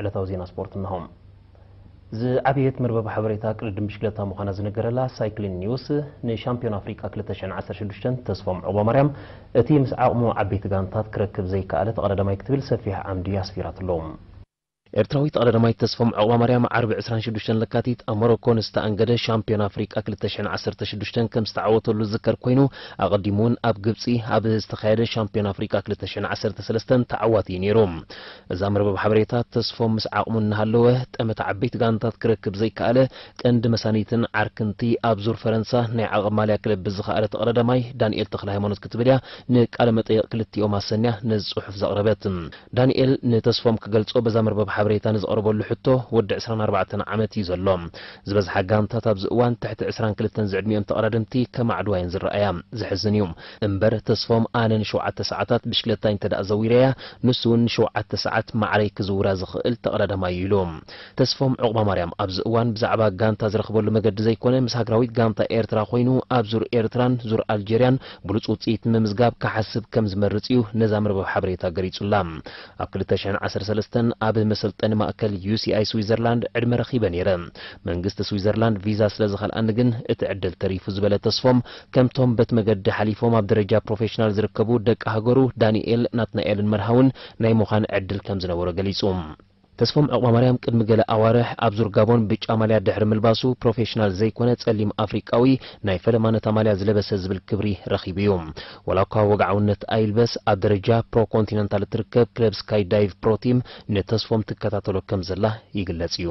ዕለታዊ ዜና ስፖርት እንሆም ዝዓበየት መርበብ ሓበሬታ ቅድድም ብሽክሌታ ምዃና ዝነገረላ ሳይክሊን ኒውስ ንሻምፒዮን ኣፍሪቃ 2016 ተስፎም ዕቦ ማርያም እቲ ምስ ዓቕሙ ዓበይቲ ጋንታት ክረክብ ዘይከኣለ ተቐዳዳማይ ክትብል ሰፊሕ ዓምዲ ኣስፊራትሎም ኤርትራዊት ኣለለማይ ተስፎም ዕቑባ ማርያም ዓርቢ 26 ለካቲት ኣብ ሞሮኮ ንዝተኣንገደ ሻምፒዮን ኣፍሪቃ 216 ከም ዝተዓወተሉ ዝዝከር ኮይኑ ኣቐዲሙ እውን ኣብ ግብፂ ኣብ ዝተካየደ ሻምፒዮን ኣፍሪቃ 213 ተዓዋቲ ነይሩ እዛ መርበብ ሓበሬታ ተስፎም ምስ ዓቕሙ እናሃለወ ጠመት ዓበይቲ ጋንታት ክረክብ ዘይከኣለ ቀንዲ መሳኒትን ዓርክንቲ ኣብ ዙር ፈረንሳ ናይ ዓቐብ ማልያ ክለብ ዝኸኣለ ተቐዳዳማይ ዳንኤል ተክለ ሃይማኖት ክትብል እያ ንቃለ መጠየቕ ክልቲኦም ኣሰንያ ነዚ ፅሑፍ ዘቕረበት ዳንኤል ንተስፎም ክገልጾ በዛ መርበብ حبريتان از قربو لحطو ود عسران اربعتان عمتي زلوم زبز حقان تطب زقوان تحت عسران كلتان زعدمي ام تقردمتي كما عدوين زر ايام زحزن يوم امبر تصفوم آنن شوعة تسعتات بشكلتان تدا زويريا نسون شوعة تسعت معريك زورا زخيل تقرد ما يلوم تصفوم عقبا مريم اب زقوان بزعبا قان تازر خبول لمقد زي كوني مساق راويد قان تا ايرترا خوينو اب زور ايرتران زور الجيريان بلوط او تيت ممزقاب كحسب كمز مرتيو نزامر بحبريتا قريتو اللام اب كلتاشعن عسر سلستن اب المسل سلطان مأكل UCI سويسرلاند عدم رخيبا يرام من قست سويسرلاند فيزا سلزخ الأنجن اتعدل تريف زبالة تصفم كم توم بت مجد حليفهم بدرجة بروفيشنال زركبو دك أهجرو دانيال ناتنائل مرهون نايموخان عدل كم زنورة قليسوم ተስፎም ዕቑባ ማርያም ቅድሚ ገለ ኣዋርሕ ኣብ ዙር ጋቦን ብጫ ማልያ ድሕሪ ምልባሱ ፕሮፌሽናል ዘይኮነ ጸሊም ኣፍሪቃዊ ናይ ፈለማነት ኣማልያ ዝለበሰ ዝብል ክብሪ ረኺቡ እዩ ዋላ እኳ ወግዓውነት ኣይልበስ ኣብ ደረጃ ፕሮኮንቲነንታል እትርከብ ክለብ ስካይ ዳይቭ ፕሮቲም ንተስፎም ትከታተሎ ከም ዘላ ይግለጽ እዩ